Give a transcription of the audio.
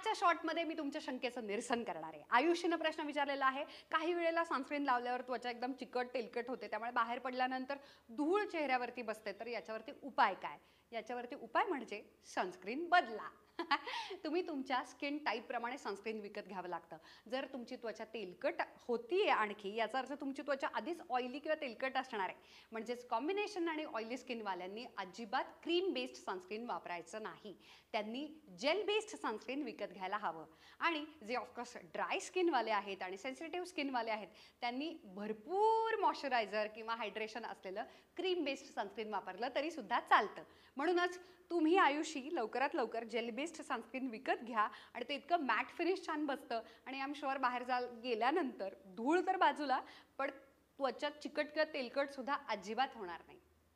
आजच्या शॉर्टमध्ये मी तुमच्या शंकेचं निरसन करणार आहे आयुष्यनं प्रश्न विचारलेला आहे काही वेळेला सनस्क्रीन लावल्यावर त्वचा एकदम चिकट तेलकट होते त्यामुळे बाहेर पडल्यानंतर धूळ चेहऱ्यावरती बसते तर याच्यावरती उपाय काय याच्यावरती उपाय म्हणजे सनस्क्रीन बदला तुम्ही तुमच्या स्किन टाईपप्रमाणे सनस्क्रीन विकत घ्यावं लागतं जर तुमची त्वचा तेलकट होती आणखी याचा अर्थ तुमची त्वचा आधीच ऑइली किंवा तेलकट असणार आहे म्हणजेच कॉम्बिनेशन आणि ऑइली स्किनवाल्यांनी अजिबात क्रीम बेस्ड सनस्क्रीन वापरायचं नाही त्यांनी जेल बेस्ड सनस्क्रीन विकत घ्यायला हवं आणि जे ऑफकोर्स ड्राय स्किनवाले आहेत आणि सेन्सिटिव्ह स्किनवाले आहेत त्यांनी भरपूर मॉइश्चरायझर किंवा हायड्रेशन असलेलं क्रीम बेस्ड सनस्क्रीन वापरलं तरीसुद्धा चालतं म्हणूनच तुम्ही आयुषी लवकरात लवकर जेल बेस्ड टक्केचं सनस्क्रीन विकत घ्या आणि ते इतकं मॅट फिनिश छान बसतं आणि आय एम बाहेर जा गेल्यानंतर धूळ तर बाजूला पण त्वचा तेलकट सुद्धा अजिबात होणार नाही